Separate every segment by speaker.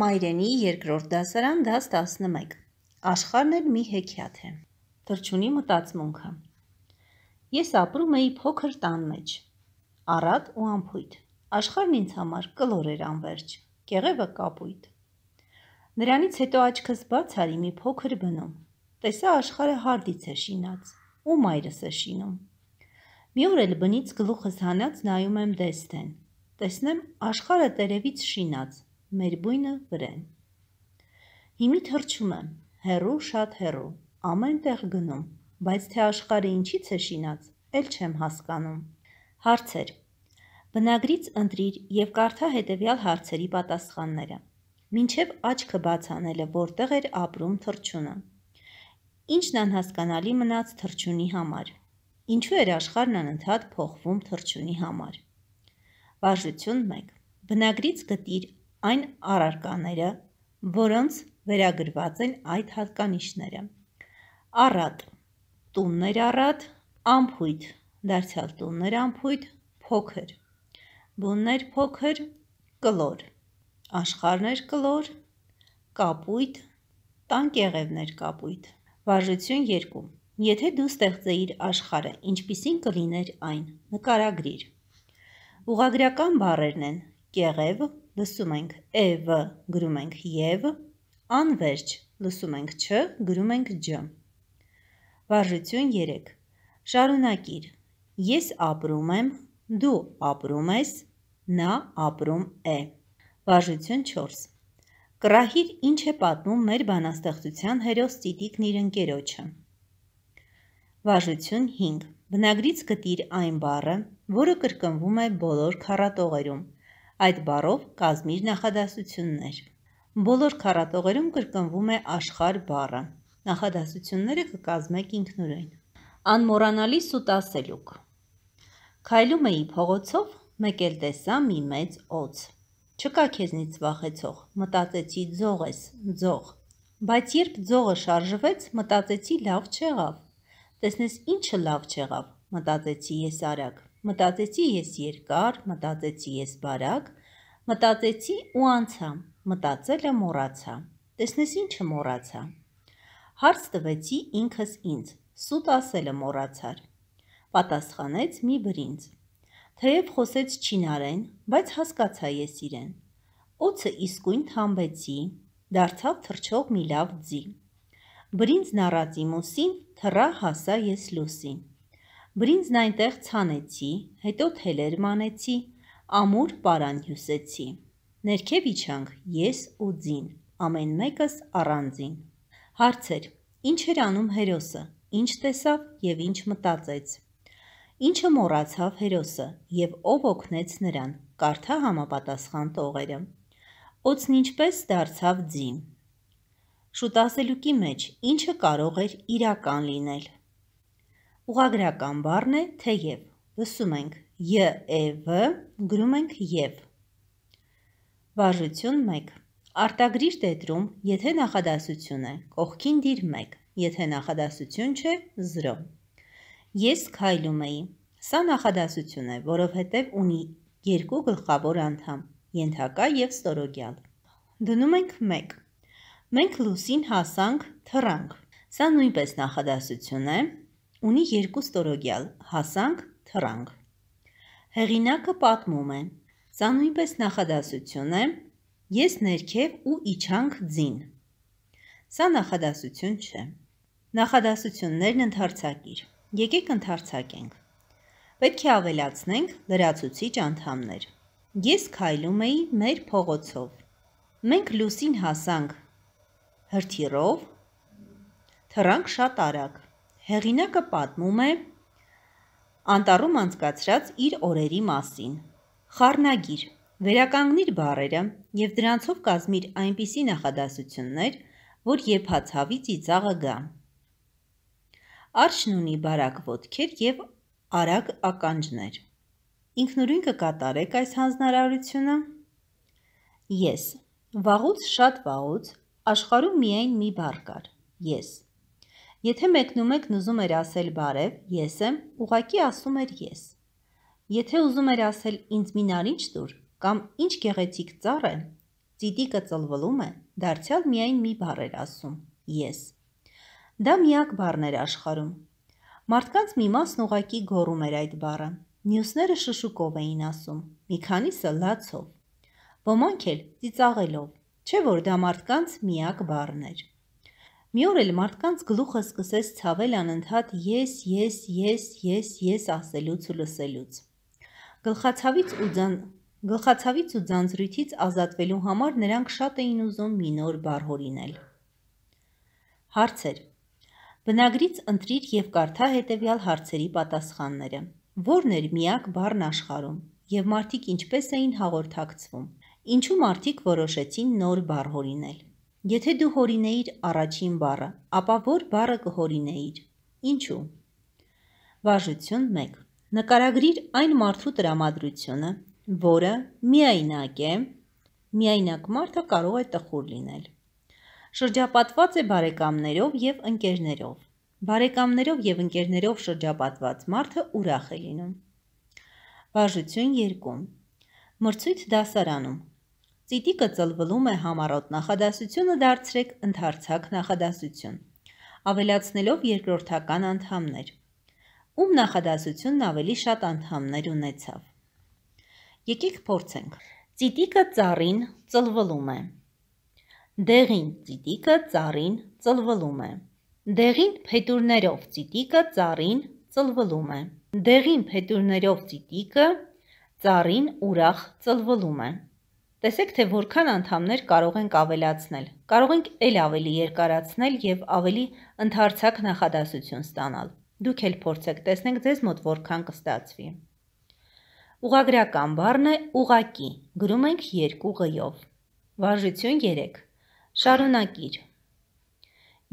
Speaker 1: Մայրենի երկրորդ դասարան դաս 11։ Աշխարհն էլ մի հեքիաթ է։ Թրջունի մտածմունքը։ Ես ապրում էի փոքր տան մեջ։ Առատ ու ամփույթ։ Աշխարհն ինձ համար կլոր էր անverջ։ Կեղևը կապույտ։ Նրանից հետո աչքս բաց արի մի փոքր բնում։ Տեսա աշխարհը հարդից է շինած։ Ու մայրս է շինում։ Մի օր էլ բնից գլուխս հանած նայում եմ դեստեն։ Տեսնեմ աշխարհը տերևից շինած մեր բույնը վրեն։ Հիմի թրջում եմ, հերու շատ հերու, ամեն տեղ գնում, բայց թե աշխարը ինչից է շինած, էլ չեմ հասկանում։ Հարցեր. Բնագրից ընտրիր եւ կարդա հետեւյալ հարցերի պատասխանները։ Մինչև աչքը բաց անելը որտեղ էր ապրում թրջունը։ Ինչն անհասկանալի մնաց թրջունի համար։ Ինչու էր աշխարհն անընդհատ փոխվում թրջունի համար։ Բաժություն 1։ Բնագրից գտիր այն առարկաները, որոնց վերագրված են այդ հատկանիշները։ Առատ՝ տուններ առատ, ամփույթ, դարձյալ տուններ ամփույթ, փոքր, բուններ փոքր, կլոր, աշխարներ կլոր, կապույտ, տանկեղևներ կապույտ։ Վարժություն 2. Եթե դու ստեղծեիր աշխարը, ինչպիսին կլիներ այն, նկարագրիր։ Ուղագրական բառերն են կեղև, լսում ենք «և» գրում ենք «եվ», անվերջ լսում ենք «չ», գրում ենք «ջ»։ Վարժություն 3. Շարունակիր. Ես ապրում եմ, դու ապրում ես, նա ապրում է։ Վարժություն 4. Կրահիր ինչ է պատմում մեր բանաստեղծության հերոս Տիտիկն իր ընկերոջը։ Վարժություն 5. Բնագրից գտիր այն բառը, որը կրկնվում է բոլոր քառատողերում, այդ բառով կազմիր նախադասություններ։ Բոլոր քառատողերում կրկնվում է աշխարհ բառը։ Նախադասությունները կկազմեք ինքնուրույն։ Անմոռանալի սուտ ասելուկ։ Քայլում էի փողոցով, մեկ էլ տեսա մի մեծ օձ։ Չկա քեզնից վախեցող, մտածեցի ձող ես, ձող։ Բայց երբ ձողը շարժվեց, մտածեցի լավ չեղավ։ Տեսնես ինչը լավ չեղավ, մտածեցի ես արագ։ Մտածեցի ես երկար, մտածեցի ես բարակ, մտածեցի ու անցա, մտածելը մոռացա։ Տեսնես ինչը մոռացա։ Հարց տվեցի ինքս ինձ, սուտ ասելը մոռացար։ Պատասխանեց մի բրինձ։ Թեև խոսեց չինարեն, բայց հասկացա ես իրեն։ Օծը իսկույն թամբեցի, դարձավ թրջող մի լավ ձի։ Բրինձն առած իմ ուսին, թրա հասա ես լուսին։ Բրինձն այնտեղ ցանեցի, հետո թելեր մանեցի, ամուր պարան հյուսեցի։ Ներքև իջանք ես ու ձին, ամեն մեկս առանձին։ Հարցեր. Ինչ էր անում հերոսը, ինչ տեսավ եւ ինչ մտածեց։ Ինչը մոռացավ հերոսը եւ ով օգնեց նրան։ Կարթա համապատասխան տողերը։ Օծն ինչպես դարձավ ձին։ Շուտ ասելուկի մեջ ինչը կարող էր իրական լինել։ Ուղագրական բառն է թեև։ Լսում ենք ԵԵՎ, գրում ենք եւ։ Վարժություն 1 Արտագրիր տետրում, եթե նախադասություն է, կողքին դիր 1, եթե նախադասություն չէ, 0։ Ես քայլում էի։ Սա նախադասություն է, որովհետև ունի երկու գլխավոր անդամ՝ ենթակա եւ ստորոգյալ։ Դնում ենք 1։ Մենք լուսին հասանք, թռանք։ Սա նույնպես նախադասություն է, Ունի երկու ստորոգյալ, հասանք, թրանք։ Հեղինակը պատմում է. Սա նույնպես նախադասություն է, ես ներքև ու իջանք ձին։ Սա նախադասություն չէ։ Նախադասություններն ընդհարցակիր։ Եկեք ընդհարցակենք։ Պետք է ավելացնենք լրացուցիչ անդամներ։ Ես քայլում էի մեր փողոցով։ Մենք լուսին հասանք հրթիրով։ Թրանք շատ արագ։ Հեղինակը պատմում է անտառում անցկացրած իր օրերի մասին։ Խառնագիր Վերականգնիր բարերը եւ դրանցով կազմիր այնպիսի նախադասություններ, որ եփած հավի ծիծաղը գա։ Արշն ունի բարակ ոտքեր եւ արագ ականջներ։ Ինքնուրույն կկատարեք այս հանձնարարությունը։ Ես վաղուց շատ վաղուց աշխարհում միայն մի բար կար։ Ես Եթե մեկնումեկն ուզում էր ասել բարև, ես եմ, ուղակի ասում էր ես։ Եթե ուզում էր ասել ինձ մի նարինչ տուր կամ ինչ գեղեցիկ ծառ է, ծիտիկը ծլվլում է, դարձյալ միայն մի բառ էր ասում՝ ես։ Դա միակ բառն էր աշխարհում։ Մարդկանց մի մասն ուղակի գոռում էր այդ բառը, մյուսները շշուկով էին ասում, մի քանիսը լացով։ Ոմանք էլ ծիծաղելով, չէ որ դա մարդկանց միակ բառն էր։ Մի օր էլ մարդկանց գլուխը սկսեց ցավել անընդհատ ես, ես, ես, ես, ես ասելուց ու լսելուց։ Գլխացավից ու ձան Գլխացավից ու ձանձրույթից ազատվելու համար նրանք շատ էին ուզում մի նոր բառ հորինել։ Հարցեր Բնագրից ընտրիր եւ կարդա հետեւյալ հարցերի պատասխանները։ Որն էր միակ բառն աշխարհում եւ մարդիկ ինչպես էին հաղորդակցվում։ Ինչու մարդիկ որոշեցին նոր բառ հորինել։ Եթե դու հորինեիր առաջին բառը, ապա ո՞ր բառը կհորինեիր։ Ինչու։ Վարժություն 1. Նկարագրիր այն մարդու տրամադրությունը, որը միայնակ է, միայնակ մարդը կարող է տխուր լինել։ Շրջապատված է բարեկամներով եւ ընկերներով։ Բարեկամներով եւ ընկերներով շրջապատված մարդը ուրախ է լինում։ Վարժություն 2. Մրցույթ դասարանում Ծիտիկը ծլվլում է համառոտ նախադասությունը դարձրեք ընդհարցակ նախադասություն, ավելացնելով երկրորդական անդամներ, ում նախադասությունն ավելի շատ անդամներ ունեցավ։ Եկեք փորձենք։ Ծիտիկը ծառին ծլվլում է։ Դեղին ծիտիկը ծառին ծլվլում է։ Դեղին փետուրներով ծիտիկը ծառին ծլվլում է։ Դեղին փետուրներով ծիտիկը ծառին ուրախ ծլվլում է։ Տեսեք, թե որքան անդամներ կարող ենք ավելացնել։ Կարող ենք ել ավելի երկարացնել եւ ավելի ընդարձակ նախադասություն ստանալ։ Դուք էլ փորձեք, տեսնենք ձեզ մոտ որքան կստացվի։ Ուղագրական բառն է ուղակի։ Գրում ենք երկու ղ-ով։ Վարժություն 3։ Շարունակիր։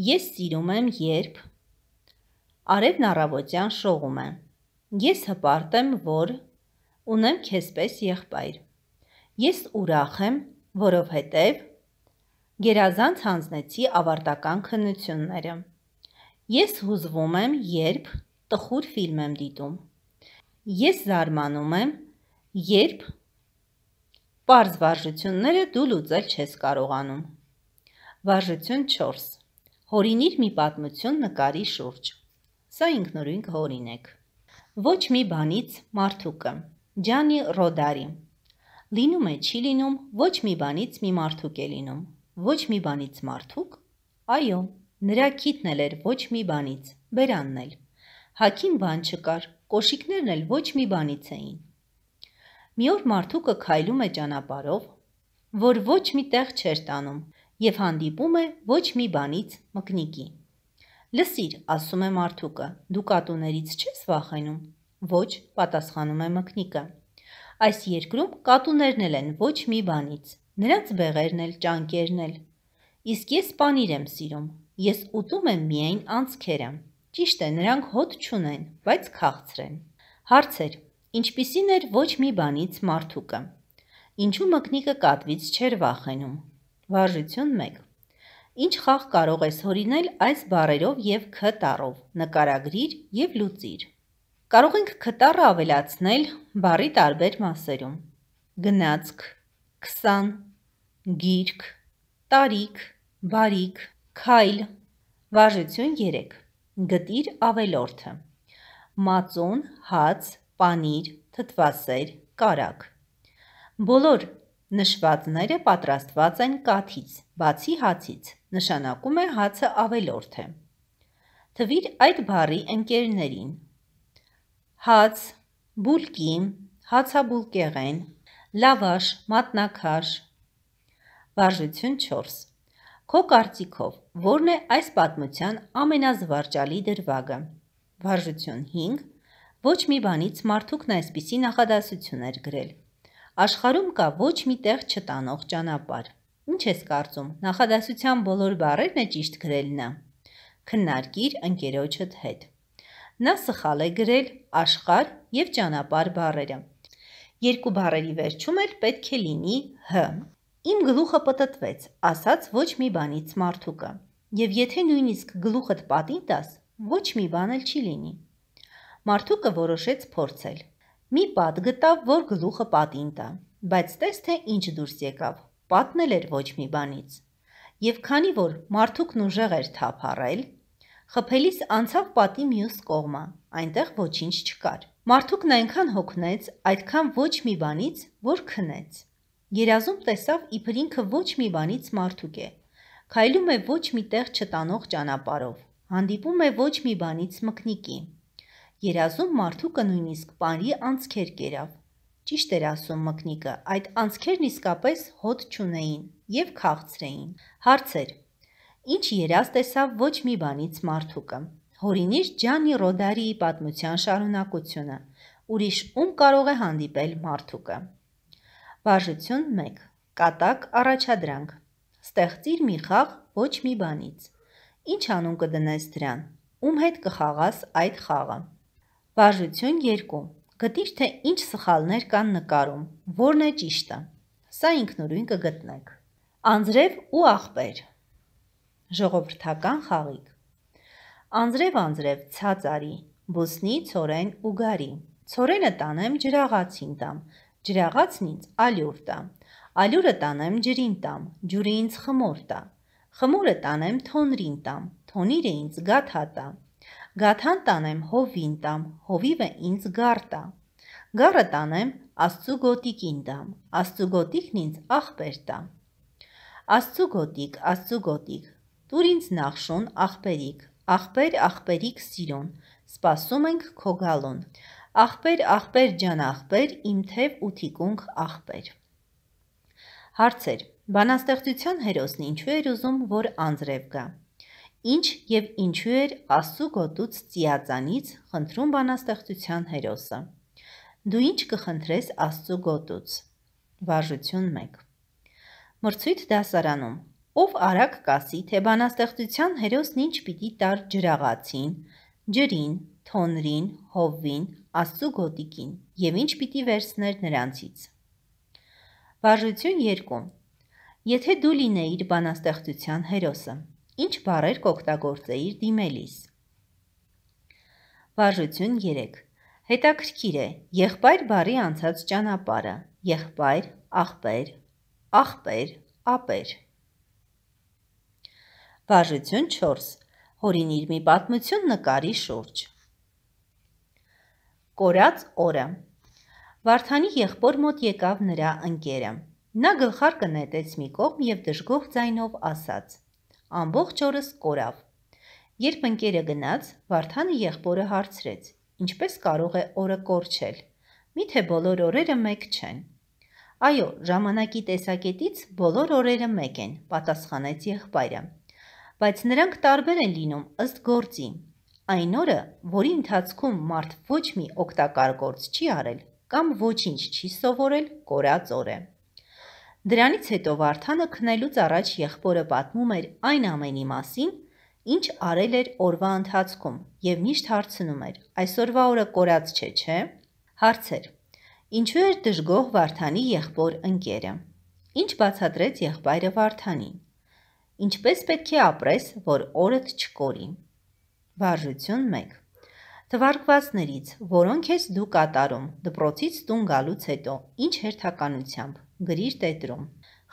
Speaker 1: Ես սիրում եմ, երբ Արևն առավոտյան շողում է։ Ես հպարտ եմ, որ ունեմ քեզպես եղբայր։ Ես ուրախ եմ, որովհետև գերազանց հանձնեցի ավարտական քննությունները։ Ես հուզվում եմ, երբ տխուր ֆիլմ եմ դիտում։ Ես զարմանում եմ, երբ Պարզ վարժությունները դու լուծել չես կարողանում։ Վարժություն 4. Հորինիր մի պատմություն նկարի շուրջ։ Սա ինքնուրույն կհորինեք։ Ոչ մի բանից մարդուկը։ Ջանի Ռոդարի Լինում է չի լինում, ոչ մի բանից մի մարդուկ է լինում։ Ոչ մի բանից մարդուկ։ Այո, նրա քիթն էլ էր ոչ մի բանից, բերանն էլ։ Հակին բան չկար, կոշիկներն էլ ոչ մի բանից էին։ Մի օր մարդուկը քայլում է ճանապարով, որ ոչ մի տեղ չէր տանում, եւ հանդիպում է ոչ մի բանից մկնիկի։ Լսիր, ասում է մարդուկը, դու կատուներից չես վախենում։ Ոչ, պատասխանում է մկնիկը։ Այս երկրում կատուներն էլ են ոչ մի բանից, նրանց բեղերն էլ, ճանկերն էլ։ Իսկ ես պանիր եմ սիրում, ես ուտում եմ միայն անցքերը։ Ճիշտ է, նրանք հոտ չունեն, բայց քաղցր են։ Հարցեր. Ինչպիսին էր ոչ մի բանից մարդուկը։ Ինչու մկնիկը կատվից չէր վախենում։ Վարժություն 1 ինչ խաղ կարող ես հորինել այս բարերով եւ ք տառով։ Նկարագրիր եւ լուծիր։ Կարող ենք կտարը ավելացնել բարի տարբեր մասերում։ Գնացք, կսան, գիրք, տարիք, բարիք, քայլ, վարժություն 3, գտիր ավելորդը, մածուն, հաց, պանիր, թթվասեր, կարակ։ Բոլոր նշվածները պատրաստված են կաթից, բացի հացից, նշանակում է հացը ավելորդ է։ Թվիր այդ բարի ընկերներին, հաց, բուլկի, հացաբուլկեղեն, լավաշ, մատնաքաշ։ Վարժություն 4 Քո կարծիքով ո՞րն է այս պատմության ամենազվարճալի դրվագը։ Վարժություն 5 Ոչ մի բանից մարդուկն այսպիսի նախադասություն էր գրել. Աշխարում կա ոչ մի տեղ չտանող ճանապար։ Ինչ ես կարծում, նախադասության բոլոր բառերն է ճիշտ գրելնա։ Քննարկիր ընկերոջդ հետ։ Նա սխալ է գրել աշխարհ եւ ճանապարհ բառերը։ Երկու բառերի վերջում էլ պետք է լինի հ։ Իմ գլուխը պտտվեց, ասաց ոչ մի բանից մարդուկը։ Եվ եթե նույնիսկ գլուխդ պատին տաս, ոչ մի բան էլ չի լինի։ Մարդուկը որոշեց փորձել։ Մի պատ գտավ, որ գլուխը պատին տա, բայց տես թե ինչ դուրս եկավ։ Պատնել էր ոչ մի բանից։ Եվ քանի որ մարդուկն ուժեղ էր թափառել, Խփելիս անցավ պատի մյուս կողմը։ Այնտեղ ոչինչ չկար։ Մարդուկն այնքան հոգնեց, այդքան ոչ մի բանից, որ քնեց։ Երազում տեսավ իբր ինքը ոչ մի բանից մարդուկ է։ Քայլում է ոչ մի տեղ չտանող ճանապարով։ Հանդիպում է ոչ մի բանից մկնիկի։ Երազում մարդուկը նույնիսկ պարի անցքեր կերավ։ Ճիշտ էր ասում մկնիկը, այդ անցքերն իսկապես հոտ չունեին եւ քաղցր էին։ Հարցեր ինչ երազ տեսավ ոչ մի բանից մարդուկը։ Հորինիշ Ջանի Ռոդարիի պատմության շարունակությունը։ Ուրիշ ում կարող է հանդիպել մարդուկը։ Բաժություն 1. Կատակ առաջադրանք։ Ստեղծիր մի խաղ ոչ մի բանից։ Ինչ անուն կդնես դրան։ Ում հետ կխաղաս այդ խաղը։ Բաժություն 2. Գտիր թե ինչ սխալներ կան նկարում, որն է ճիշտը։ Սա ինքնուրույն կգտնեք։ Անձրև ու աղբեր ժողովրդական խաղիկ։ Անձրև-անձրև ցած արի, բուսնի ծորեն ու գարի։ Ծորենը տանեմ ջրաղացին տամ, ջրաղացն ինձ ալյուր տա։ Ալյուրը տանեմ ջրին տամ, ջուրը ինձ խմոր տա։ Խմորը տանեմ թոնրին տամ, թոնիրը ինձ գաթա տա։ Գաթան տանեմ հովին տամ, հովիվը ինձ գար տա։ Գարը տանեմ աստծու գոտիկին տամ, աստծու գոտիկն ինձ ախպեր տա։ Աստծու գոտիկ, աստծու գոտիկ, Դուր ինձ նախշուն աղբերիկ, աղբեր աղբերիկ սիրուն, սպասում ենք քո գալուն։ Աղբեր աղբեր ջան աղբեր, իմ թև ու թիկունք աղբեր։ Հարցեր. Բանաստեղծության հերոսն ինչու էր ուզում, որ անձրև գա։ Ինչ եւ ինչու էր Աստու գոտուց ծիածանից խնդրում բանաստեղծության հերոսը։ Դու ինչ կխնդրես Աստու գոտուց։ Վարժություն 1։ Մրցույթ դասարանում ով արագ կասի, թե բանաստեղծության հերոսն ինչ պիտի տար ջրաղացին, ջրին, թոնրին, հովվին, աստծու գոտիկին եւ ինչ պիտի վերցներ նրանցից։ Վարժություն 2. Եթե դու լինեիր բանաստեղծության հերոսը, ինչ բառեր կօգտագործեիր դիմելիս։ Վարժություն 3. Հետաքրքիր է եղբայր բարի անցած ճանապարհը։ Եղբայր, աղբեր, աղբեր, ապեր։ աղբեր Բաժություն 4. Հորինիր մի պատմություն նկարի շուրջ։ Կորած օրը Վարդանի եղբոր մոտ եկավ նրա ընկերը։ Նա գլխարկը նետեց մի կողմ եւ դժգոհ ձայնով ասաց. «Ամբողջ օրս կորավ»։ Երբ ընկերը գնաց, Վարդանը եղբորը հարցրեց. «Ինչպես կարող է օրը կորչել։ Միթե բոլոր օրերը մեկ չեն»։ «Այո, ժամանակի տեսակետից բոլոր օրերը մեկ են», պատասխանեց եղբայրը բայց նրանք տարբեր են լինում ըստ գործի։ Այն օրը, որի ընթացքում մարդ ոչ մի օգտակար գործ չի արել կամ ոչինչ չի սովորել, կորած օր է։ Դրանից հետո Վարդանը քնելուց առաջ եղբորը պատմում էր այն ամենի մասին, ինչ արել էր օրվա ընթացքում եւ միշտ հարցնում էր. այսօրվա օրը կորած չէ, չէ՞։ Հարցեր. Ինչու էր դժգոհ Վարդանի եղբոր ընկերը։ Ինչ բացատրեց եղբայրը Վարդանին։ Ինչպես պետք է ապրես, որ օրդ չկորի։ Վարժություն 1։ Թվարկվածներից, որոնք ես դու կատարում, դպրոցից տուն գալուց հետո, ինչ հերթականությամբ, գրիր տետրում։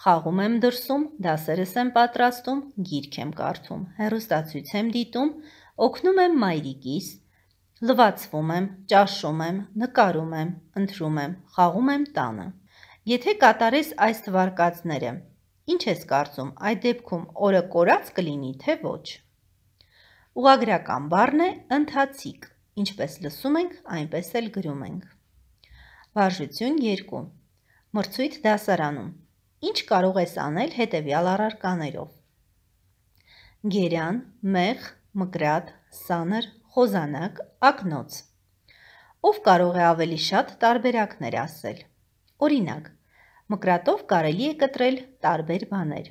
Speaker 1: Խաղում եմ դրսում, դասերս եմ պատրաստում, գիրք եմ կարդում, հերոստացույց եմ դիտում, օգնում եմ մայրիկիս, լվացվում եմ, ճաշում եմ, նկարում եմ, ընտրում եմ, խաղում եմ տանը։ Եթե կատարես այս թվարկածները, Ինչ ես կարծում, այդ դեպքում օրը կորած կլինի, թե ոչ։ Ուղագրական բառն է ընթացիկ, ինչպես լսում ենք, այնպես էլ գրում ենք։ Վարժություն 2. Մրցույթ դասարանում։ Ինչ կարող ես անել հետևյալ առարկաներով։ Գերան, մեղ, մկրատ, սանր, խոզանակ, ակնոց։ Ով կարող է ավելի շատ տարբերակներ ասել։ Օրինակ, Մկրատով կարելի է կտրել տարբեր բաներ։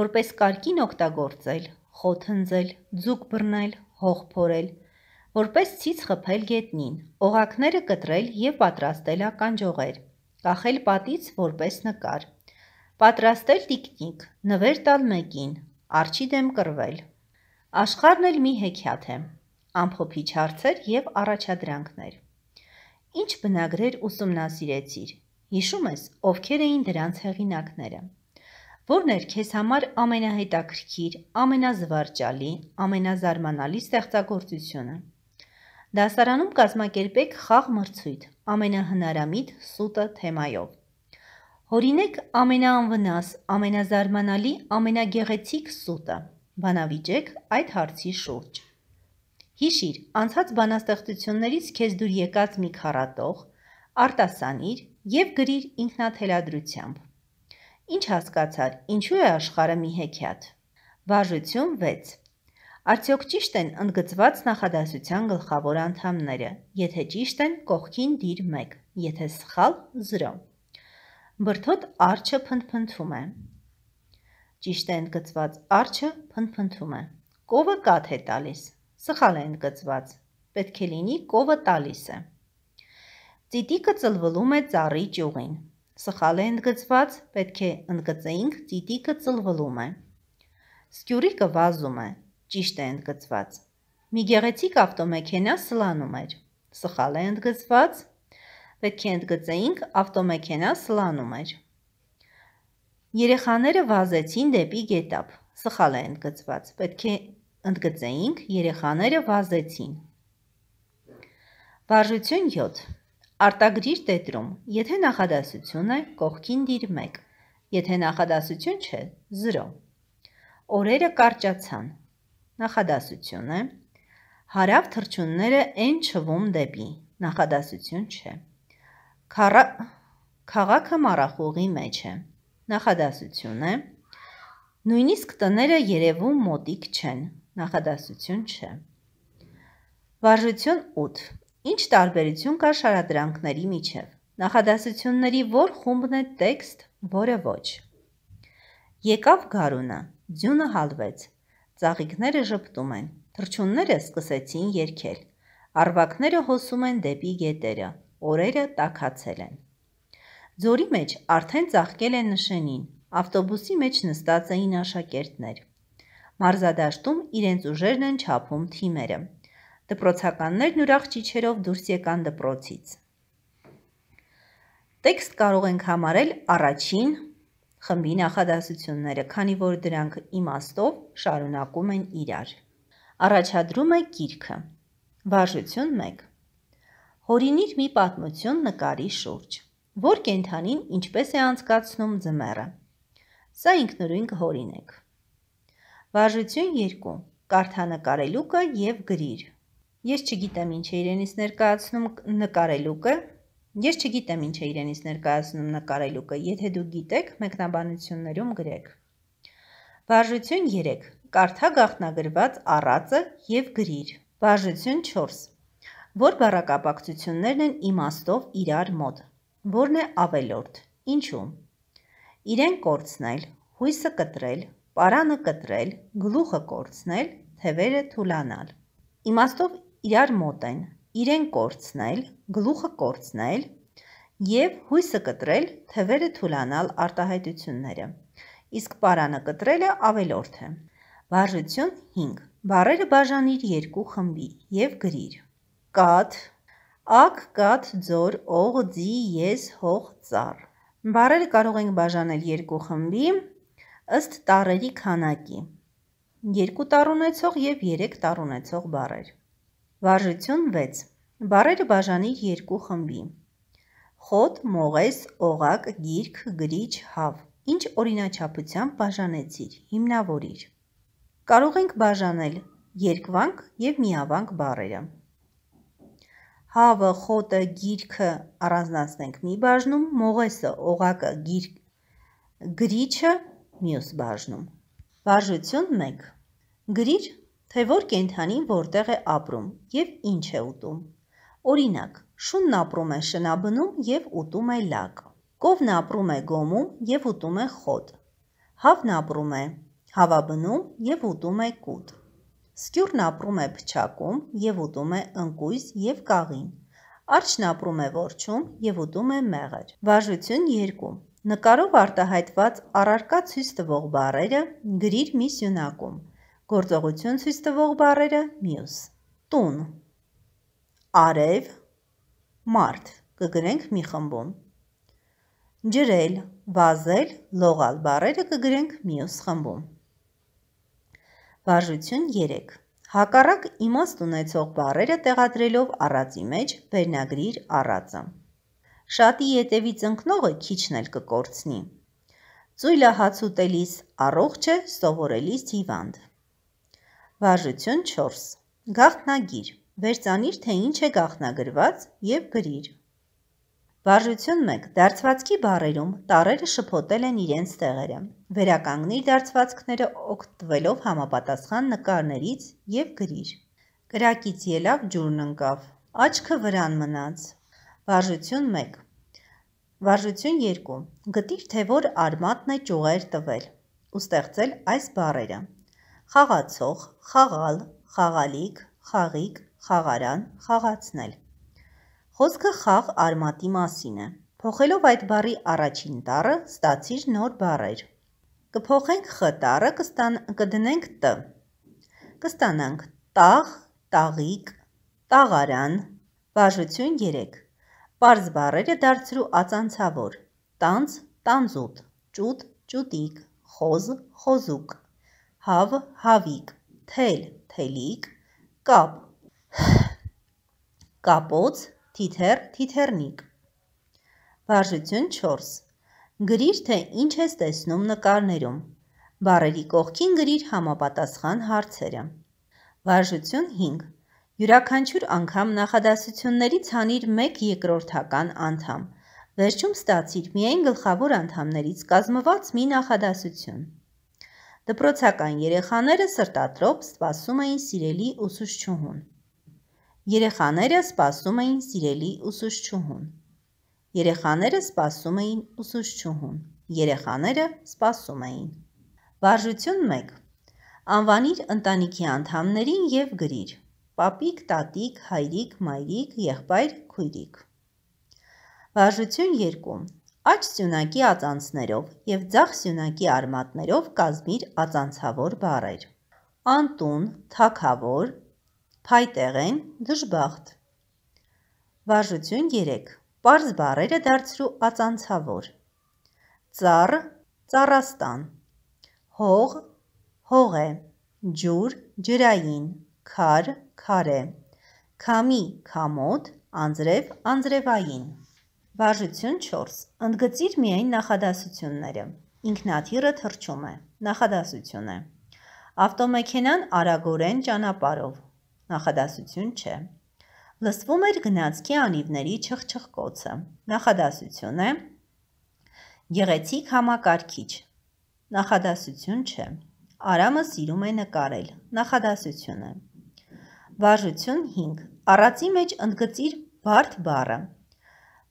Speaker 1: Որպես կարկին օգտագործել, խոտ հնձել, ձուկ բռնել, հող փորել, որպես ցից խփել գետնին, օղակները կտրել եւ պատրաստել ականջողեր, կախել պատից որպես նկար, պատրաստել տիկնիկ, նվեր տալ մեկին, արջի դեմ կռվել։ Աշխարհն էլ մի հեքիաթ է։ Ամփոփիչ հարցեր եւ առաջադրանքներ։ Ինչ բնագրեր ուսումնասիրեցիր Հիշում ես, ովքեր էին դրանց հեղինակները։ Որն էր քեզ համար ամենահետաքրքիր, ամենազվարճալի, ամենազարմանալի ստեղծագործությունը։ Դասարանում կազմակերպեք խաղ մրցույթ ամենահնարամիտ սուտը թեմայով։ Հորինեք ամենաանվնաս, ամենազարմանալի, ամենագեղեցիկ սուտը։ Բանավիճեք այդ հարցի շուրջ։ Հիշիր, անցած բանաստեղծություններից քեզ դուր եկած մի քառատող, արտասանիր և գրիր ինքնաթելադրությամբ։ Ինչ հասկացար, ինչու է աշխարը մի հեքիաթ։ Վարժություն 6։ Արդյոք ճիշտ են ընդգծված նախադասության գլխավոր անդամները։ Եթե ճիշտ են, կողքին դիր 1, եթե սխալ 0։ Բրթոտ արջը փնփնթում է։ Ճիշտ է ընդգծված արջը փնփնթում է։ Կովը կաթ է տալիս։ Սխալ է ընդգծված։ Պետք է լինի կովը տալիս է։ Ծիտիկը ծլվլում է ծառի ճյուղին։ Սխալ է ընդգծված, պետք է ընդգծեինք ծիտիկը ծլվլում է։ Սկյուրիկը վազում է, ճիշտ է ընդգծված։ Մի գեղեցիկ ավտոմեքենա սլանում էր։ Սխալ է ընդգծված, պետք է ընդգծեինք ավտոմեքենա սլանում էր։ Երեխաները վազեցին դեպի գետապ։ Սխալ է ընդգծված։ Պետք է ընդգծեինք երեխաները վազեցին։ Վարժություն 7 Արտագրիր տետրում, եթե նախադասություն է, կողքին դիր 1, եթե նախադասություն չէ, 0։ Օրերը կարճացան, նախադասություն է, հարավ թրջունները են չվում դեպի, նախադասություն չէ։ Քարա... Քաղաքը մարախուղի մեջ է, նախադասություն է, նույնիսկ տները երևում մոտիկ չեն, նախադասություն չէ։ Վարժություն 8 Ինչ տարբերություն կա շարադրանքների միջև։ Նախադասությունների որ խումբն է տեքստ, որը ոչ։ Եկավ գարունը, ձյունը հալվեց, ծաղիկները ժպտում են, թրջունները սկսեցին երկել, արվակները հոսում են դեպի գետերը, օրերը տաքացել են։ Ձորի մեջ արդեն ծաղկել են նշենին, ավտոբուսի մեջ նստած էին աշակերտներ։ Մարզադաշտում իրենց ուժերն են չափում թիմերը։ Դպրոցականներն ուրախ ճիչերով դուրս եկան դպրոցից։ Տեքստ կարող ենք համարել առաջին խմբի նախադասությունները, քանի որ դրանք իմաստով շարունակում են իրար։ Առաջադրում է գիրքը։ Վարժություն 1։ Հորինիր մի պատմություն նկարի շուրջ, որ կենթանին ինչպես է անցկացնում ձմեռը։ Սա ինքնուրույն կհորինենք։ Վարժություն 2 կարթանակարելուկը եւ գրիր։ Ես չգիտեմ ինչ է իրենից ներկայացնում նկարելուկը։ Ես չգիտեմ ինչ է իրենից ներկայացնում նկարելուկը։ Եթե դուք գիտեք, մեկնաբանություններում գրեք։ Վարժություն 3. Կարդա գաղտնագրված առածը եւ գրիր։ Վարժություն 4. Որ բառակապակցություններն են իմաստով իրար մոտ։ Որն է ավելորդ։ Ինչու։ Իրեն կորցնել, հույսը կտրել, պարանը կտրել, գլուխը կորցնել, թևերը թուլանալ։ Իմաստով իրար մոտ են, իրեն կորցնել, գլուխը կորցնել և հույսը կտրել թևերը թուլանալ արտահայտությունները, իսկ պարանը կտրելը ավելորդ է։ Վարժություն 5. Բարերը բաժանիր երկու խմբի և գրիր։ Կատ, ակ, կատ, ձոր, ող, ձի, ես, հող, ծար։ Բարերը կարող ենք բաժանել երկու խմբի ըստ տարերի քանակի։ Երկու տար ունեցող և երեք տար ունեցող բարեր։ Վարժություն 6. Բառերը բաժանի երկու խմբի. խոտ, մողես, օղակ, գիրք, գրիչ, հավ։ Ինչ օրինաչափությամբ բաժանեցիր, հիմնավորիր։ Կարող ենք բաժանել երկվանք եւ միավանք բառերը։ Հավը, խոտը, գիրքը առանձնացնենք մի բաժնում, մողեսը, օղակը, գիրք, գրիչը մյուս բաժնում։ Վարժություն 1. Գրիր թե որ կենթանին որտեղ է ապրում եւ ինչ է ուտում։ Օրինակ, շունն ապրում է շնաբնում եւ ուտում է լակ։ Կովն ապրում է գոմում եւ ուտում է խոտ։ Հավն ապրում է հավաբնում եւ ուտում է կուտ։ Սկյուրն ապրում է փչակում եւ ուտում է ընկույզ եւ կաղին։ Արջն ապրում է որջում եւ ուտում է մեղր։ Վարժություն 2 Նկարով արտահայտված առարկա ցույց տվող բառերը գրիր մի սյունակում։ Գործողություն ցույց տվող բառերը՝ մյուս։ Տուն։ Արև։ Մարտ։ Կգրենք մի խմբում։ Ջրել, վազել, լողալ բառերը կգրենք մյուս խմբում։ Վարժություն 3։ Հակառակ իմաստ ունեցող բառերը տեղադրելով առածի մեջ վերնագրիր առածը։ Շատի ետևից ընկնողը քիչն էլ կկորցնի։ Ծույլը հաց ուտելիս առողջ է, սովորելիս հիվանդ։ Վարժություն 4. Գաղտնագիր։ Վերցանիր, թե ինչ է գաղտնագրված և գրիր։ Վարժություն 1. Դարձվածքի բարերում տարերը շփոտել են իրենց տեղերը։ Վերականգնիր դարձվածքները օգտվելով համապատասխան նկարներից և գրիր։ Կրակից ելավ ջուրն ընկավ։ Աչքը վրան մնաց։ Վարժություն 1. Վարժություն 2. Գտիր, թե որ արմատն է ճուղեր տվել ու ստեղծել այս բարերը խաղացող, խաղալ, խաղալիք, խաղիկ, խաղարան, խաղացնել։ Խոսքը խաղ արմատի մասին է։ Փոխելով այդ բառի առաջին տառը, ստացիր նոր բառեր։ Կփոխենք խ տառը, կստան կդնենք տ։ Կստանանք տաղ, տաղիկ, տաղարան։ Բաժություն 3։ Պարզ բառերը դարձրու ածանցավոր։ Տանց, տանձուտ, ճուտ, ճուտիկ, խոզ, խոզուկ հավ հավիկ, թել թելիկ, կապ կապոց, թիթեր թիթերնիկ։ Վարժություն 4։ Գրիր թե ինչ ես տեսնում նկարներում։ Բառերի կողքին գրիր համապատասխան հարցերը։ Վարժություն 5։ Յուրաքանչյուր անգամ նախադասություններից հանիր 1 երկրորդական անդամ։ Վերջում ստացիր միայն գլխավոր անդամներից կազմված մի նախադասություն։ Դպրոցական երեխաները սրտատրոպ սպասում էին սիրելի ուսուցչուհուն։ Երեխաները սպասում էին սիրելի ուսուցչուհուն։ Երեխաները սպասում էին ուսուցչուհուն։ Երեխաները սպասում էին։ Վարժություն 1։ Անվանիր ընտանիքի անդամներին եւ գրիր. Պապիկ, տատիկ, հայրիկ, մայրիկ, եղբայր, քույրիկ։ Վարժություն 2 աջ սյունակի ածանցներով և ձախ սյունակի արմատներով կազմիր ածանցավոր բարեր։ Անտուն, թակավոր, փայտեղ են, դժբախտ։ Վարժություն 3. Պարզ բարերը դարձրու ածանցավոր։ Ծառ, ծառաստան։ Հող, հող է։ Ջուր, ջրային։ Քար, քար է։ Քամի, քամոտ, անձրև, անձրևային։ Վարժություն 4. Ընդգծիր միայն նախադասությունները։ Ինքնաթիռը թռչում է։ Նախադասություն է։ Ավտոմեքենան արագորեն ճանապարհով։ Նախադասություն չէ։ Լսվում էր գնացքի անիվների չխչխկոցը։ Նախադասություն է։ Գեղեցիկ համակարգիչ։ Նախադասություն չէ։ Արամը սիրում է նկարել։ Նախադասություն է։ Վարժություն 5. Առածի մեջ ընդգծիր բարդ բառը։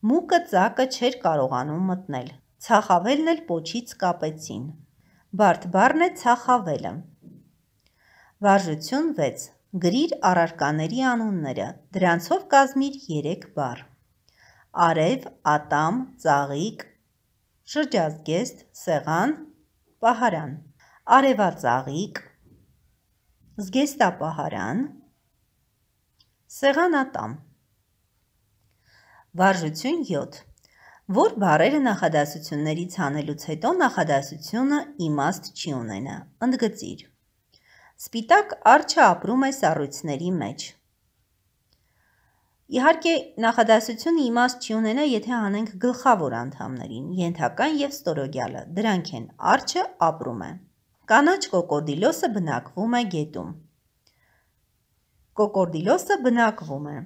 Speaker 1: Մուկը ծակը չէր կարողանում մտնել։ Ցախավելն էլ փոչից կապեցին։ Բարդ բառն է ցախավելը։ Վարժություն 6։ Գրիր առարկաների անունները։ Դրանցով կազմիր 3 բառ։ Արև, ատամ, ծաղիկ, շրջազգեստ, սեղան, պահարան։ Արևածաղիկ, զգեստապահարան, սեղանատամ։ Վարժություն 7 որ բարերը նախադասություններից հանելուց հետո նախադասությունը իմաստ չի ունենա։ Ընդգծիր։ Սպիտակ արջը ապրում է սառույցների մեջ։ Իհարկե, նախադասությունը իմաստ չի ունենա, եթե անենք գլխավոր անդամներին՝ ենթական եւ ստորոգյալը։ Դրանք են արջը ապրում է։ Կանաչ կոկորդիլոսը բնակվում է գետում։ Կոկորդիլոսը բնակվում է։